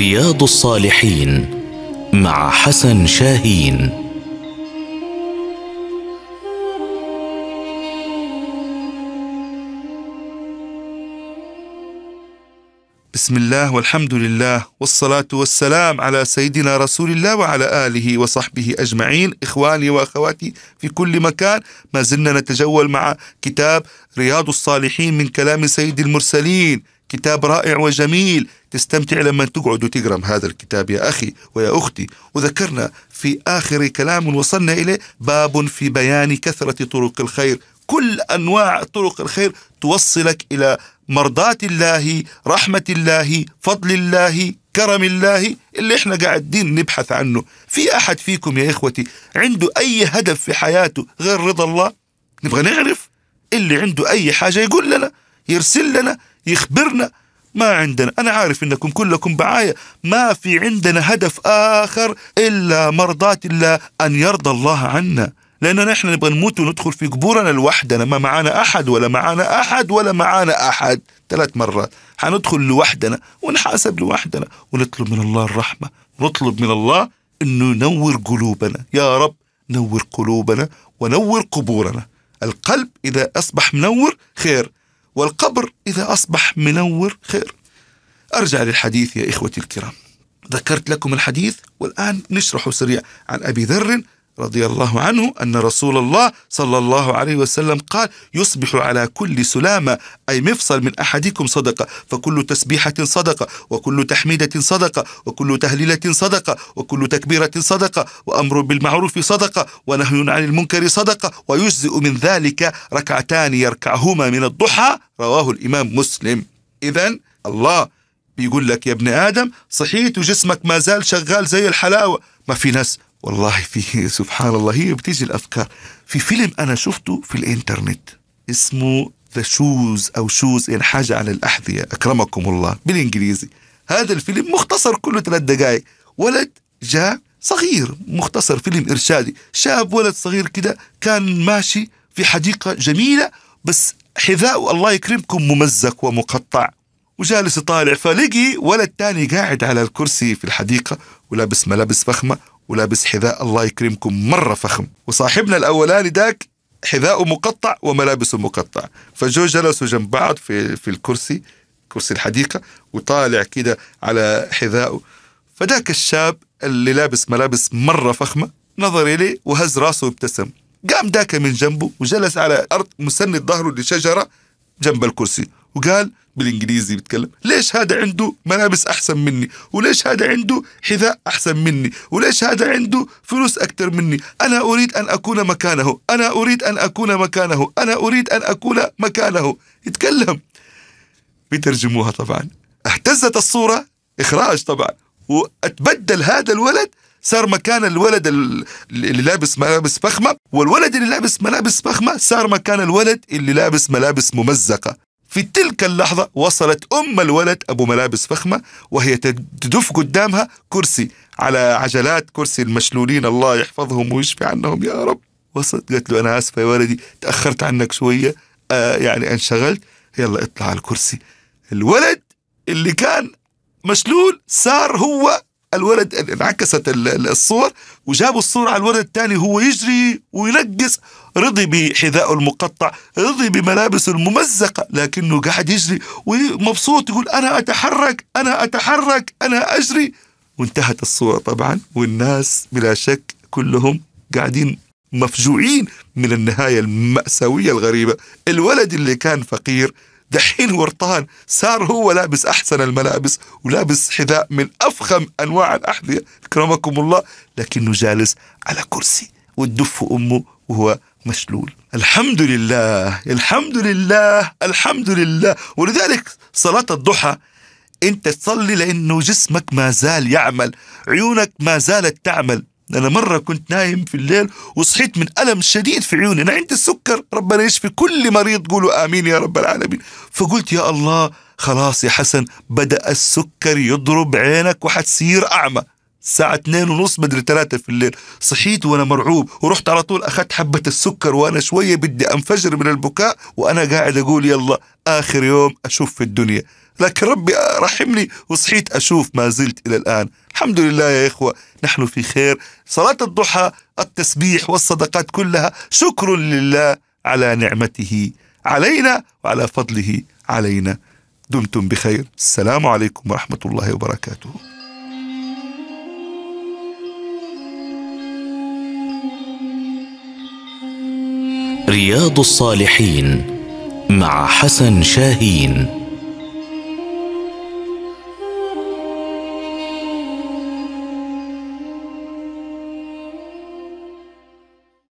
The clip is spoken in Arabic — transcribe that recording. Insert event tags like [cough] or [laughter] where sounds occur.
رياض الصالحين مع حسن شاهين بسم الله والحمد لله والصلاة والسلام على سيدنا رسول الله وعلى آله وصحبه أجمعين إخواني وأخواتي في كل مكان ما زلنا نتجول مع كتاب رياض الصالحين من كلام سيد المرسلين كتاب رائع وجميل تستمتع لما تقعد وتقرا هذا الكتاب يا اخي ويا اختي وذكرنا في اخر كلام وصلنا اليه باب في بيان كثره طرق الخير كل انواع طرق الخير توصلك الى مرضاة الله رحمة الله فضل الله كرم الله اللي احنا قاعدين نبحث عنه في احد فيكم يا اخوتي عنده اي هدف في حياته غير رضا الله نبغى نعرف اللي عنده اي حاجة يقول لنا يرسل لنا يخبرنا ما عندنا أنا عارف أنكم كلكم بعاية ما في عندنا هدف آخر إلا مرضاة الله أن يرضى الله عنا لأننا نحن نبغى نموت وندخل في قبورنا لوحدنا ما معانا أحد ولا معانا أحد ولا معانا أحد ثلاث مرات حندخل لوحدنا ونحاسب لوحدنا ونطلب من الله الرحمة ونطلب من الله أنه ينور قلوبنا يا رب نور قلوبنا ونور قبورنا القلب إذا أصبح منور خير والقبر إذا أصبح منور خير أرجع للحديث يا إخوتي الكرام ذكرت لكم الحديث والآن نشرحه سريع عن أبي ذر رضي الله عنه أن رسول الله صلى الله عليه وسلم قال يصبح على كل سلامة أي مفصل من أحدكم صدقة فكل تسبيحة صدقة وكل تحميدة صدقة وكل تهليلة صدقة وكل تكبيرة صدقة وأمر بالمعروف صدقة ونهي عن المنكر صدقة ويجزئ من ذلك ركعتان يركعهما من الضحى رواه الإمام مسلم إذا الله بيقول لك يا ابن آدم صحيت وجسمك ما زال شغال زي الحلاوة ما في ناس والله في [laughs] سبحان الله هي بتيجي الافكار في فيلم انا شفته في الانترنت اسمه ذا شوز او شوز يعني حاجه عن الاحذيه اكرمكم الله بالانجليزي هذا الفيلم مختصر كله ثلاث دقائق ولد جاء صغير مختصر فيلم ارشادي شاب ولد صغير كده كان ماشي في حديقه جميله بس حذاءه الله يكرمكم ممزق ومقطع وجالس يطالع فلقي ولد تاني قاعد على الكرسي في الحديقة ولابس ملابس فخمة ولابس حذاء الله يكرمكم مرة فخم وصاحبنا الأولاني داك حذاءه مقطع وملابسه مقطع فجو جلسوا جنب بعض في, في الكرسي كرسي الحديقة وطالع كده على حذائه فذاك الشاب اللي لابس ملابس مرة فخمة نظر إليه وهز راسه وابتسم قام داك من جنبه وجلس على أرض مسند ظهره لشجرة جنب الكرسي وقال بالانجليزي بيتكلم ليش هذا عنده ملابس احسن مني وليش هذا عنده حذاء احسن مني وليش هذا عنده فلوس اكثر مني انا اريد ان اكون مكانه انا اريد ان اكون مكانه انا اريد ان اكون مكانه يتكلم بيترجموها طبعا اهتزت الصوره اخراج طبعا واتبدل هذا الولد صار مكان الولد اللي لابس ملابس فخمة والولد اللي لابس ملابس فخمة صار مكان الولد اللي لابس ملابس ممزقة في تلك اللحظة وصلت أم الولد أبو ملابس فخمة وهي تدف قدامها كرسي على عجلات كرسي المشلولين الله يحفظهم ويشفي عنهم يا رب وصلت قالت له أنا آسفة يا ولدي تأخرت عنك شوية آه يعني انشغلت يلا اطلع على الكرسي الولد اللي كان مشلول صار هو الولد انعكست الصور وجابوا الصورة على الولد الثاني هو يجري وينقص رضي بحذاء المقطع رضي بملابسه الممزقة لكنه قاعد يجري ومبسوط يقول أنا أتحرك أنا أتحرك أنا أجري وانتهت الصورة طبعا والناس بلا شك كلهم قاعدين مفجوعين من النهاية المأساوية الغريبة الولد اللي كان فقير دحين ورطان صار هو لابس أحسن الملابس ولابس حذاء من أفخم أنواع الأحذية أكرمكم الله لكنه جالس على كرسي وتدف أمه وهو مشلول الحمد لله الحمد لله الحمد لله ولذلك صلاة الضحى انت تصلي لانه جسمك ما زال يعمل عيونك ما زالت تعمل أنا مرة كنت نايم في الليل وصحيت من ألم شديد في عيوني أنا عندي السكر ربنا يشفي كل مريض قولوا آمين يا رب العالمين فقلت يا الله خلاص يا حسن بدأ السكر يضرب عينك وحتصير أعمى الساعة اتنين ونص بدري ثلاثة في الليل صحيت وأنا مرعوب ورحت على طول أخذت حبة السكر وأنا شوية بدي أنفجر من البكاء وأنا قاعد أقول يلا آخر يوم أشوف في الدنيا لكن ربي رحمني وصحيت أشوف ما زلت إلى الآن الحمد لله يا إخوة نحن في خير صلاة الضحى التسبيح والصدقات كلها شكر لله على نعمته علينا وعلى فضله علينا دمتم بخير السلام عليكم ورحمة الله وبركاته رياض الصالحين مع حسن شاهين